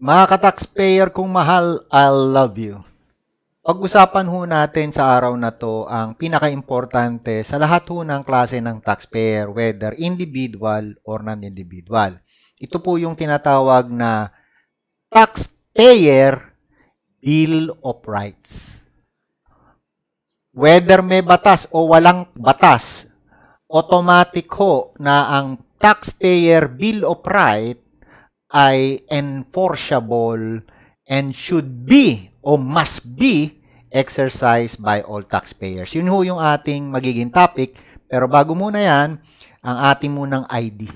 Mga ka-taxpayer, kong mahal, I love you. Pag-usapan ho natin sa araw na to ang pinaka-importante sa lahat ho ng klase ng taxpayer, whether individual or non-individual. Ito po yung tinatawag na taxpayer bill of rights. Whether may batas o walang batas, automatic ho na ang taxpayer bill of right ay enforceable and should be or must be exercised by all taxpayers. Yun ho yung ating magiging topic. Pero bago muna yan, ang ating munang ID.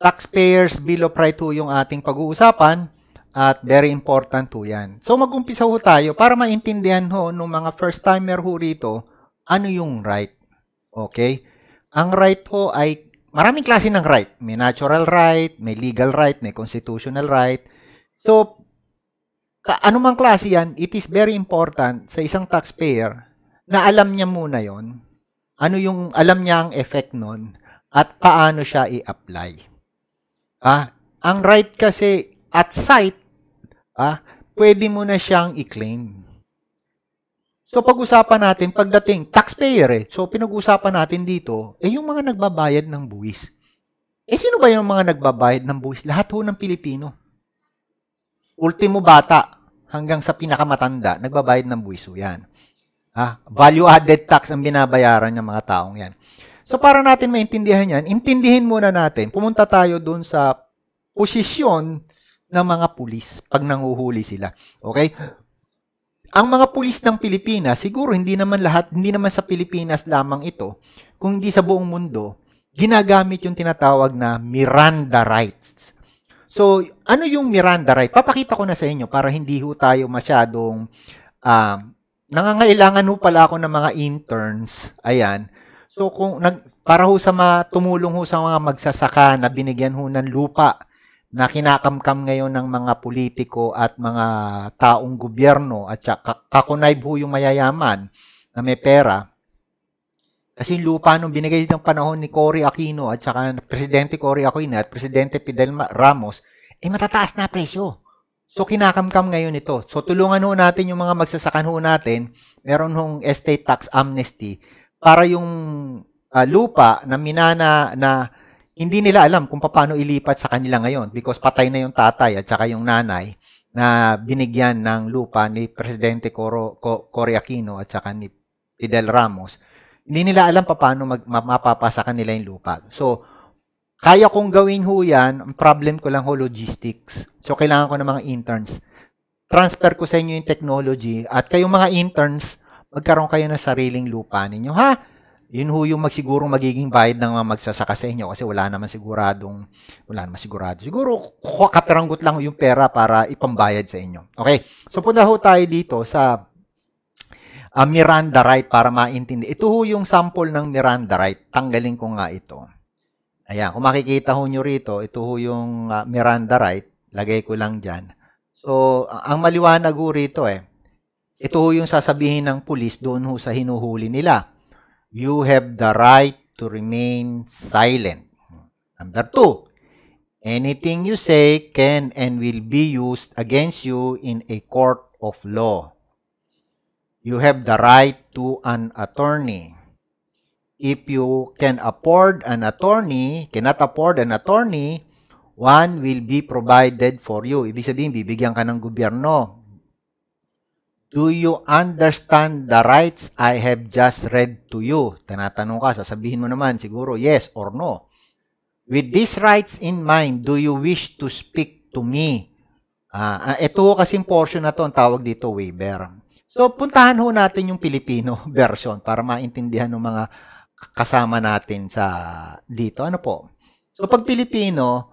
Taxpayers Bill of Rights ho yung ating pag-uusapan. At very important ho yan. So mag-umpisa ho tayo para maintindihan ho ng mga first-timer ho rito, ano yung right. Okay? Ang right ho ay, maraming klase ng right. May natural right, may legal right, may constitutional right. So, anumang klase yan, it is very important sa isang taxpayer na alam niya muna yon ano yung alam niya ang effect nun at paano siya i-apply. Ah, ang right kasi at sight ah, pwede mo na siyang i-claim. So pag-usapan natin pagdating taxpayer eh. So pinag-usapan natin dito eh yung mga nagbabayad ng buwis. Eh sino ba yung mga nagbabayad ng buwis? Lahat ho ng Pilipino. Ultimo bata hanggang sa pinakamatanda, nagbabayad ng buwis ho yan. Ah, value-added tax ang binabayaran ng mga taong yan. So para natin maintindihan yan, intindihin muna natin, pumunta tayo doon sa posisyon ng mga pulis pag nanguhuli sila. Okay? Ang mga pulis ng Pilipinas, siguro hindi naman lahat, hindi naman sa Pilipinas lamang ito, kung hindi sa buong mundo, ginagamit yung tinatawag na Miranda rights. So, ano yung Miranda right? Papakita ko na sa inyo para hindi ho tayo masyadong uh, nangangailangan ho pala ako ng mga interns. Ayan. So, kung nag, para ho sa mga, tumulong ho sa mga magsasaka na binigyan ho ng lupa na kinakamkam ngayon ng mga politiko at mga taong gobyerno at saka kakunay ho yung mayayaman na may pera. Kasi lupa nung binigay ng panahon ni Cory Aquino at saka Presidente Cory Aquino at Presidente Fidel Ramos, eh matataas na presyo. So kinakamkam ngayon ito. So tulungan ho natin yung mga magsasakan ho natin, meron hong estate tax amnesty para yung uh, lupa na minana na hindi nila alam kung paano ilipat sa kanila ngayon because patay na yung tatay at saka yung nanay na binigyan ng lupa ni Presidente Coro, Cory Aquino at saka ni Fidel Ramos. Hindi nila alam paano mag, mapapasa kanila yung lupa. So, kaya kong gawin ho yan, ang problem ko lang ho logistics. So, kailangan ko ng mga interns. Transfer ko sa inyo yung technology at kayong mga interns, magkaroon kayo ng sariling lupa ninyo. Ha? Yun ho yung magsigurong magiging bayad ng mga magsasaka sa inyo kasi wala naman siguradong, wala naman sigurado. Siguro, kaperanggot lang yung pera para ipambayad sa inyo. Okay, so punta ho tayo dito sa uh, Miranda right para maintindi. Ito ho yung sample ng Miranda right. Tanggalin ko nga ito. Ayan, kung makikita ho nyo rito, ito ho yung uh, Miranda right. Lagay ko lang dyan. So, ang maliwanag ho rito eh, ito ho yung sasabihin ng pulis doon ho sa hinuhuli nila you have the right to remain silent. Number two, anything you say can and will be used against you in a court of law. You have the right to an attorney. If you can afford an attorney, cannot afford an attorney, one will be provided for you. Ibig sabihin, bibigyan ka ng gobyerno Do you understand the rights I have just read to you? Tinatanong ka, sasabihin mo naman siguro yes or no. With these rights in mind, do you wish to speak to me? Ah, uh, ito kasing portion na to ang tawag dito waiver. So puntahan ho natin yung Filipino version para maintindihan ng mga kasama natin sa dito. Ano po? So pag Pilipino,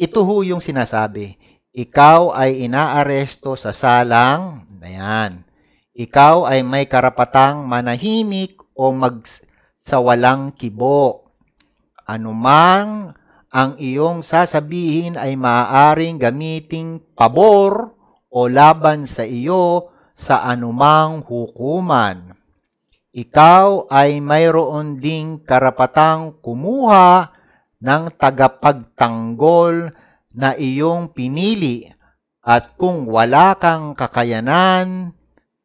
ito ho yung sinasabi ikaw ay inaaresto sa salang, ayan, ikaw ay may karapatang manahimik o magsawalang kibo. Anumang ang iyong sasabihin ay maaaring gamiting pabor o laban sa iyo sa anumang hukuman. Ikaw ay mayroon ding karapatang kumuha ng tagapagtanggol na iyong pinili at kung wala kang kakayanan,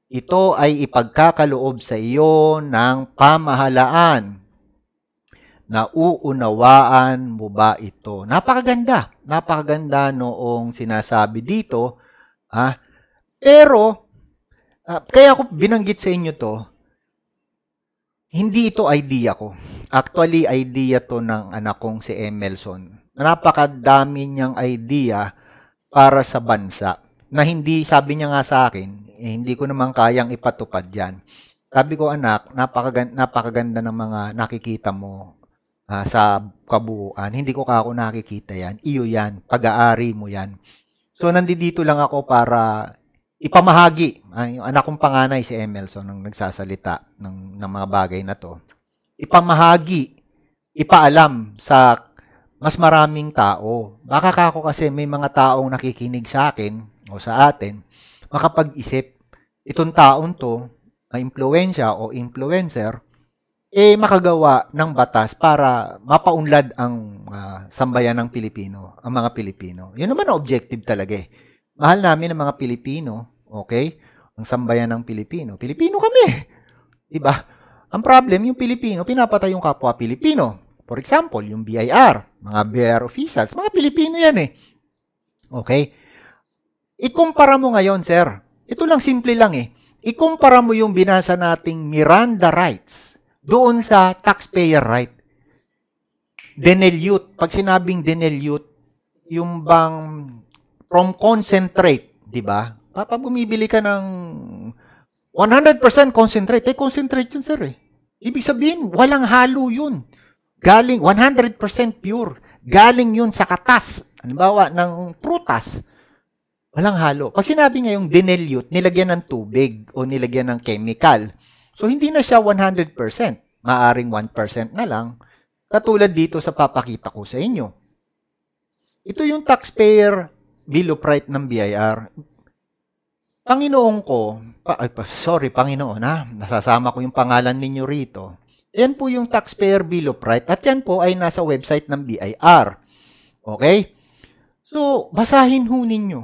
ito ay ipagkakaloob sa iyo ng pamahalaan. Nauunawaan mo ba ito? Napakaganda. Napakaganda noong sinasabi dito. Ah, pero, ah, kaya ako binanggit sa inyo to, hindi ito idea ko. Actually, idea to ng anak kong si Emelson napakadami niyang idea para sa bansa na hindi, sabi niya nga sa akin, eh, hindi ko naman kayang ipatupad yan. Sabi ko, anak, napakaganda, napakaganda ng mga nakikita mo uh, sa kabuuan. Hindi ko ako nakikita yan. Iyo yan. Pag-aari mo yan. So, nandito lang ako para ipamahagi. Ay, ah, anak kong panganay, si Emelson, ang nagsasalita ng, ng mga bagay na to. Ipamahagi, ipaalam sa mas maraming tao. Baka ako kasi may mga taong nakikinig sa akin o sa atin, makapag-isip, itong taon to, ma-impluensya o influencer, eh makagawa ng batas para mapaunlad ang uh, sambayan ng Pilipino, ang mga Pilipino. Yun naman ang objective talaga eh. Mahal namin ang mga Pilipino, okay? Ang sambayan ng Pilipino. Pilipino kami. Eh. 'Di ba? Ang problem, yung Pilipino, pinapatay yung kapwa Pilipino. For example, yung BIR, mga BIR officials, mga Pilipino yan eh. Okay? Ikumpara mo ngayon, sir. Ito lang, simple lang eh. Ikumpara mo yung binasa nating Miranda rights doon sa taxpayer right. Denelute. Pag sinabing denelute, yung bang from concentrate, di ba? Papa, bumibili ka ng 100% concentrate. Eh, concentrate yun, sir eh. Ibig sabihin, walang halo yun. Galing, 100% pure. Galing yun sa katas, halimbawa, ng prutas. Walang halo. Pag sinabi yung dinelute, nilagyan ng tubig o nilagyan ng chemical. So, hindi na siya 100%. Maaring 1% na lang. Katulad dito sa papakita ko sa inyo. Ito yung taxpayer bill of right ng BIR. Panginoon ko, pa, ay, pa, sorry Panginoon ha, nasasama ko yung pangalan ninyo rito yan po yung taxpayer bill of right at yan po ay nasa website ng BIR. Okay? So, basahin ho ninyo.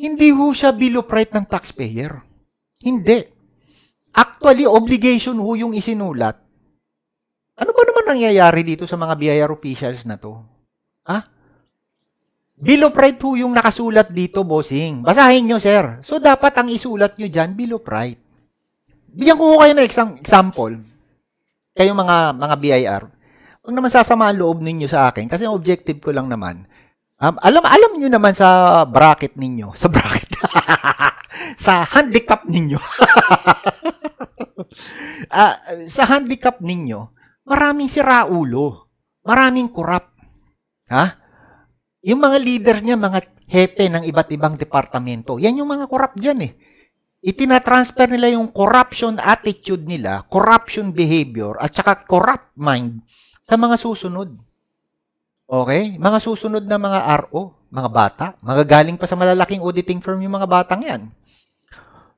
Hindi ho siya bill of right ng taxpayer. Hindi. Actually, obligation ho yung isinulat. Ano ba naman nangyayari dito sa mga BIR officials na to? Ha? Bill of right ho yung nakasulat dito, bossing. Basahin nyo, sir. So, dapat ang isulat nyo dyan, bill of right. Bigyan ko kayo ng example kayong mga mga BIR, huwag naman sasama loob ninyo sa akin kasi ang objective ko lang naman, um, alam alam niyo naman sa bracket ninyo, sa bracket, sa handicap ninyo, uh, sa handicap ninyo, maraming Raulo. maraming kurap. Ha? Yung mga leader niya, mga hepe ng iba't ibang departamento, yan yung mga kurap dyan eh itinatransfer nila yung corruption attitude nila, corruption behavior, at saka corrupt mind sa mga susunod. Okay? Mga susunod na mga RO, mga bata, mga galing pa sa malalaking auditing firm yung mga batang yan.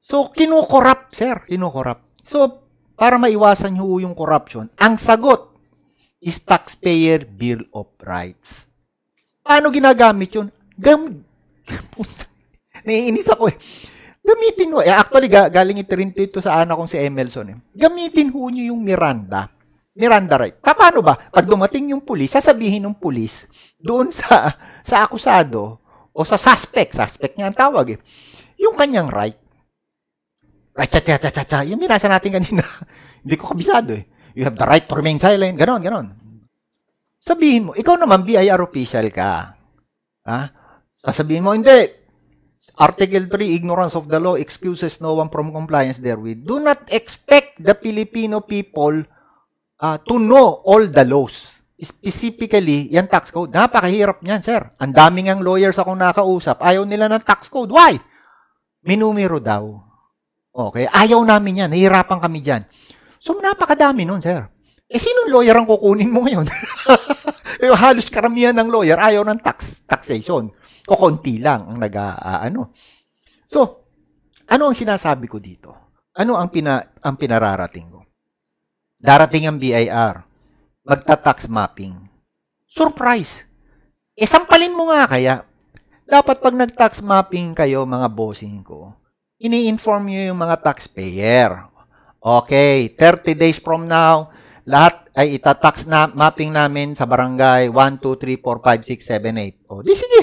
So, kinukorrupt, sir. Kinukorrupt. So, para maiwasan nyo yung corruption, ang sagot is Taxpayer Bill of Rights. Paano ginagamit yun? Gam... Naiinis ako eh Gamitin mo. Eh, actually, ga- galing ito rin dito sa anak kong si Emelson. Eh. Gamitin ho nyo yung Miranda. Miranda right. Paano ba? Pag dumating yung pulis, sasabihin ng pulis doon sa sa akusado o sa suspect, suspect niya ang tawag eh, yung kanyang right. Right, cha, cha, cha, cha, cha. Yung binasa natin kanina. Hindi ko kabisado eh. You have the right to remain silent. Ganon, ganon. Sabihin mo, ikaw naman BIR official ka. Ha? Sasabihin mo, hindi, Article 3, ignorance of the law excuses no one from compliance therewith. Do not expect the Filipino people uh, to know all the laws. Specifically, yan tax code. Napakahirap niyan, sir. Ang daming ang lawyers akong nakausap. Ayaw nila ng tax code. Why? Minumero daw. Okay? Ayaw namin yan. Nahihirapan kami dyan. So, napakadami nun, sir. Eh, sinong lawyer ang kukunin mo ngayon? eh, halos karamihan ng lawyer ayaw ng tax, taxation. O lang ang nag uh, ano. So, ano ang sinasabi ko dito? Ano ang pina ang pinararating ko? Darating ang BIR. Magta-tax mapping. Surprise. E sampalin mo nga kaya. Dapat pag nag-tax mapping kayo mga bossing ko, ini-inform niyo yung mga taxpayer. Okay, 30 days from now, lahat ay itatax na mapping namin sa barangay 1, 2, 3, 4, 5, 6, 7, 8. O, di sige.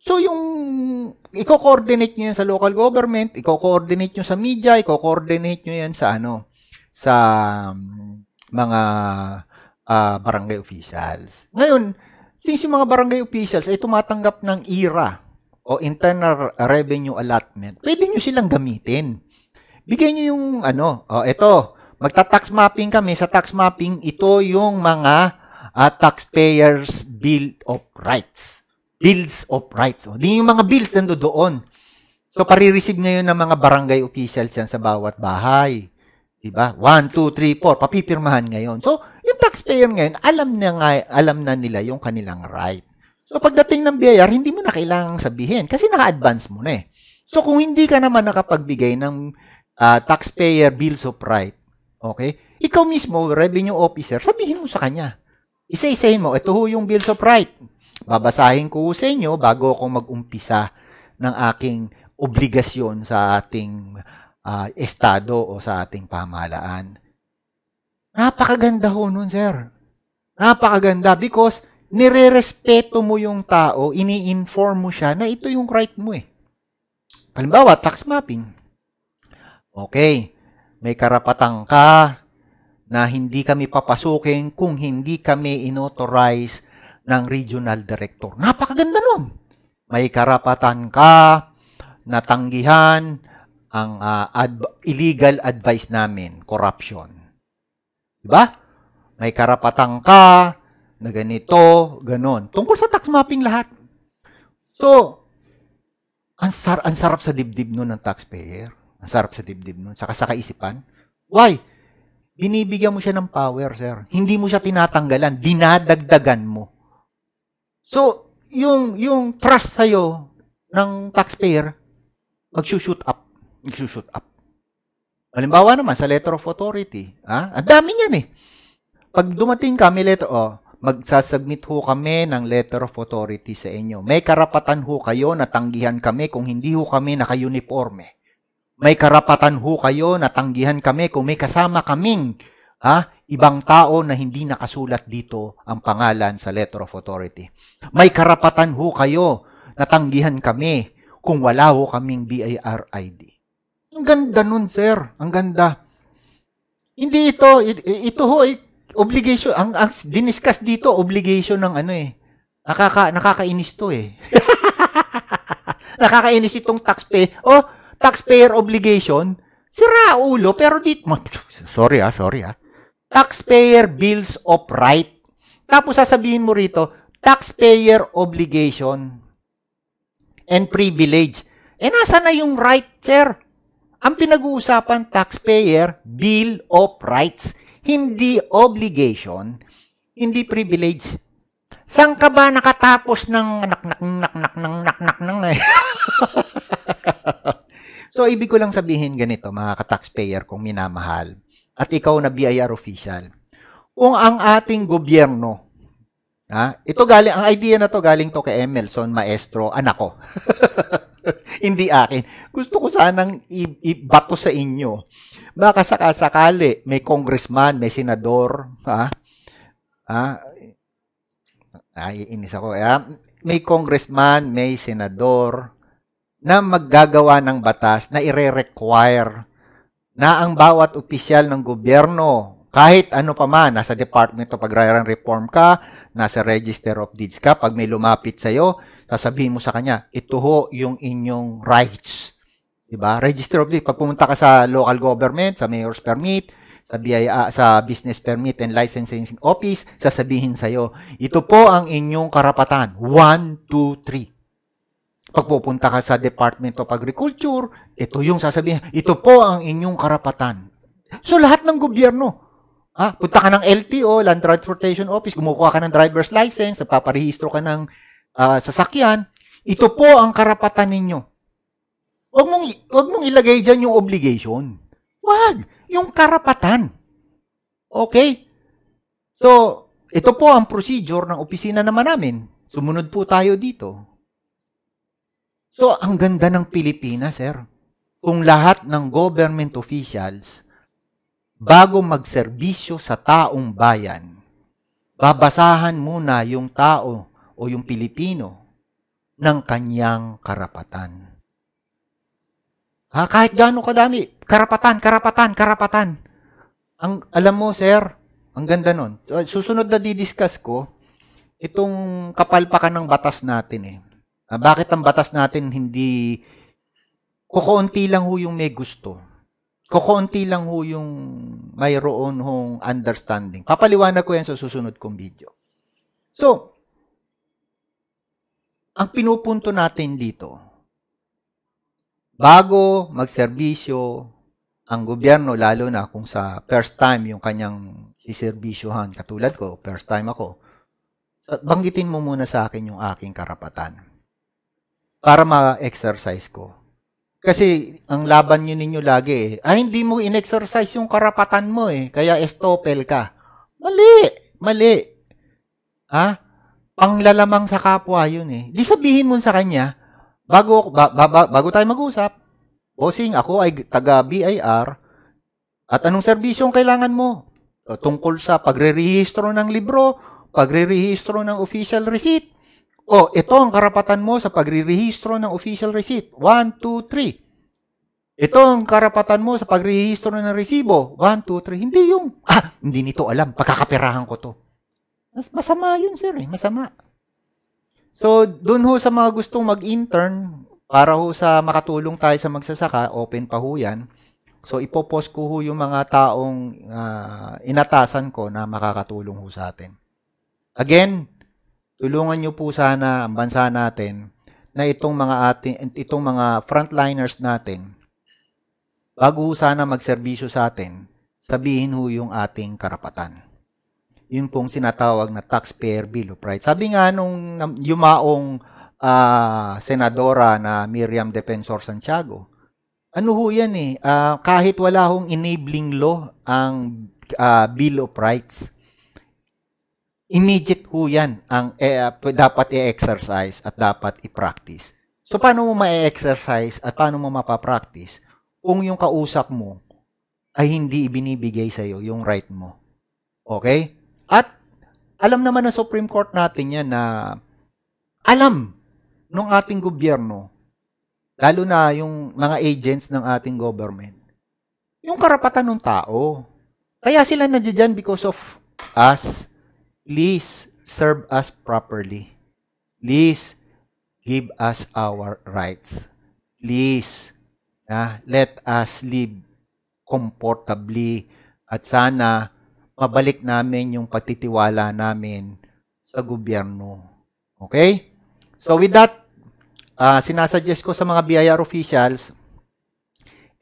So yung i-coordinate niyo yan sa local government, i-coordinate niyo sa media, i-coordinate niyo yan sa ano, sa um, mga uh, barangay officials. Ngayon, since yung mga barangay officials ay tumatanggap ng IRA o Internal Revenue Allotment, pwede nyo silang gamitin. Bigay nyo yung ano, oh, ito, magta-tax mapping kami. Sa tax mapping, ito yung mga uh, taxpayers bill of rights bills of rights. O, oh, yung mga bills nando doon. So, pare-receive ngayon ng mga barangay officials yan sa bawat bahay. Diba? 1, 2, 3, 4, papipirmahan ngayon. So, yung taxpayer ngayon, alam na, nga, alam na nila yung kanilang right. So, pagdating ng BIR, hindi mo na kailangang sabihin kasi naka-advance mo na eh. So, kung hindi ka naman nakapagbigay ng uh, taxpayer bills of right, okay, ikaw mismo, revenue officer, sabihin mo sa kanya. Isa-isahin mo, ito ho yung bills of right babasahin ko sa inyo bago ako mag-umpisa ng aking obligasyon sa ating uh, estado o sa ating pamahalaan. Napakaganda ho nun, sir. Napakaganda because nire-respeto mo yung tao, ini-inform mo siya na ito yung right mo eh. Halimbawa, tax mapping. Okay, may karapatang ka na hindi kami papasukin kung hindi kami inauthorize ng regional director. Napakaganda nun. May karapatan ka natanggihan ang uh, adv- illegal advice namin, corruption. 'Di ba? May karapatan ka na ganito, ganon. Tungkol sa tax mapping lahat. So, ang, sar- ang sarap sa dibdib nun ng taxpayer. Ang sarap sa dibdib nun. Saka sa kaisipan. Why? Binibigyan mo siya ng power, sir. Hindi mo siya tinatanggalan. Dinadagdagan mo. So, yung, yung trust sa'yo ng taxpayer, mag-shoot up. Mag-shoot up. Halimbawa naman, sa letter of authority, ha? ang dami niyan eh. Pag dumating kami, letter, oh, magsasubmit ho kami ng letter of authority sa inyo. May karapatan ho kayo na tanggihan kami kung hindi ho kami naka-uniforme. May karapatan ho kayo na tanggihan kami kung may kasama kaming Ha? Ibang tao na hindi nakasulat dito ang pangalan sa letter of authority. May karapatan ho kayo natanggihan kami kung wala ho kaming BIR ID. Ang ganda nun, sir. Ang ganda. Hindi ito, ito ho, eh, obligation, ang, ang diniscuss dito, obligation ng ano eh. Nakaka, nakakainis to eh. nakakainis itong taxpayer. Oh, taxpayer obligation, sira ulo, pero dito, sorry ah, sorry ah taxpayer bills of right. Tapos sasabihin mo rito, taxpayer obligation and privilege. Eh, nasa na yung right, sir? Ang pinag-uusapan, taxpayer bill of rights. Hindi obligation, hindi privilege. Saan ka ba nakatapos ng nak nak nak nak nak nak nak nak eh? So ibig ko lang sabihin ganito mga ka-taxpayer kung minamahal at ikaw na BIR official. Kung ang ating gobyerno, ha, ito galing, ang idea na to galing to kay Emelson Maestro, anak ko. Hindi akin. Gusto ko sanang ibato sa inyo. Baka sakasakali, may congressman, may senador, ha, ha, ay, inis ako. Ha? May congressman, may senador, na maggagawa ng batas na ire-require na ang bawat opisyal ng gobyerno, kahit ano pa man, nasa Department of Agrarian Reform ka, nasa Register of Deeds ka, pag may lumapit sa'yo, sasabihin mo sa kanya, ito ho yung inyong rights. Diba? Register of Deeds, pag pumunta ka sa local government, sa mayor's permit, sa BIA, sa Business Permit and Licensing Office, sasabihin sa'yo, ito po ang inyong karapatan. 1, 2, 3. Pag pupunta ka sa Department of Agriculture, ito yung sasabihin, ito po ang inyong karapatan. So lahat ng gobyerno, ah, punta ka ng LTO, Land Transportation Office, kumukuha ka ng driver's license, paparehistro ka ng uh, sasakyan, ito po ang karapatan ninyo. Huwag mong, huwag mong ilagay dyan yung obligation. Wag! Yung karapatan. Okay? So, ito po ang procedure ng opisina naman namin. Sumunod po tayo dito. So, ang ganda ng Pilipinas, sir. Kung lahat ng government officials, bago magserbisyo sa taong bayan, babasahan muna yung tao o yung Pilipino ng kanyang karapatan. Ha, ah, kahit gaano kadami, karapatan, karapatan, karapatan. Ang, alam mo, sir, ang ganda nun. Ah, susunod na didiscuss ko, itong kapalpakan ng batas natin eh Uh, bakit ang batas natin hindi kukuunti lang ho yung may gusto? Kukuunti lang ho yung mayroon hong understanding. Papaliwanag ko yan sa susunod kong video. So, ang pinupunto natin dito, bago magserbisyo ang gobyerno, lalo na kung sa first time yung kanyang siservisyohan, katulad ko, first time ako, banggitin mo muna sa akin yung aking karapatan para ma-exercise ko. Kasi ang laban nyo ninyo lagi eh, ay ah, hindi mo in-exercise yung karapatan mo eh, kaya estopel ka. Mali, mali. Ha? Panglalamang sa kapwa yun eh. Di sabihin mo sa kanya, bago, ba, ba, ba, bago tayo mag-usap, bossing, ako ay taga BIR, at anong serbisyo ang kailangan mo? O, Tungkol sa pagre-rehistro ng libro, pagre-rehistro ng official receipt, oh, ito ang karapatan mo sa pagrerehistro ng official receipt. 1, 2, 3. Ito ang karapatan mo sa pagrehistro ng resibo. 1, 2, 3. Hindi yung, ah, hindi nito alam. Pagkakaperahan ko to. Mas masama yun, sir. Eh. Masama. So, dun ho sa mga gustong mag-intern, para ho sa makatulong tayo sa magsasaka, open pa ho yan. So, ipopost ko ho yung mga taong uh, inatasan ko na makakatulong ho sa atin. Again, tulungan niyo po sana ang bansa natin na itong mga ating itong mga frontliners natin bago sana magserbisyo sa atin, sabihin ho yung ating karapatan. Yun pong sinatawag na taxpayer bill of rights. Sabi nga nung yumaong uh, senadora na Miriam Defensor Santiago, ano ho yan eh, uh, kahit wala hong enabling law ang uh, Bill of Rights, immediate ho yan ang eh, ah, dapat i-exercise at dapat i-practice. So, paano mo ma-exercise at paano mo mapapractice kung yung kausap mo ay hindi ibinibigay sa'yo yung right mo? Okay? At alam naman ng Supreme Court natin yan na alam ng ating gobyerno, lalo na yung mga agents ng ating government, yung karapatan ng tao. Kaya sila nandiyan because of us Please serve us properly. Please give us our rights. Please na, ah, let us live comfortably at sana mabalik namin yung patitiwala namin sa gobyerno. Okay? So with that, uh, sinasuggest ko sa mga BIR officials,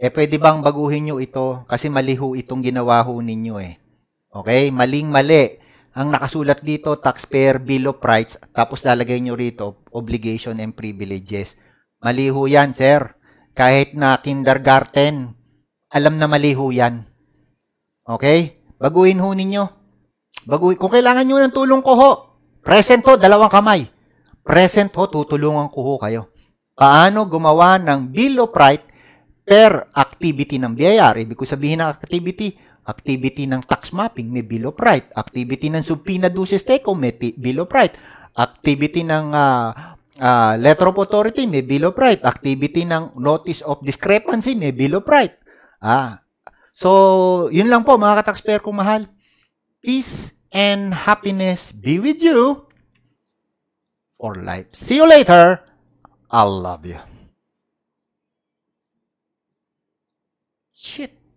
eh pwede bang baguhin nyo ito kasi mali ho itong ginawa ho ninyo eh. Okay? Maling mali ang nakasulat dito, taxpayer bill of rights, tapos lalagay nyo rito, obligation and privileges. Mali ho yan, sir. Kahit na kindergarten, alam na mali ho yan. Okay? Baguhin ho ninyo. Baguhin. Kung kailangan nyo ng tulong ko ho, present ho, dalawang kamay. Present ho, tutulungan ko ho kayo. Paano gumawa ng bill of rights per activity ng BIR? Ibig ko sabihin ng activity, Activity ng tax mapping, may bill of right. Activity ng subpoena duces tecum, may bill of right. Activity ng uh, uh, letter of authority, may bill of right. Activity ng notice of discrepancy, may bill of right. Ah. So, yun lang po mga ka-taxpayer kong mahal. Peace and happiness be with you for life. See you later. I love you. Shit.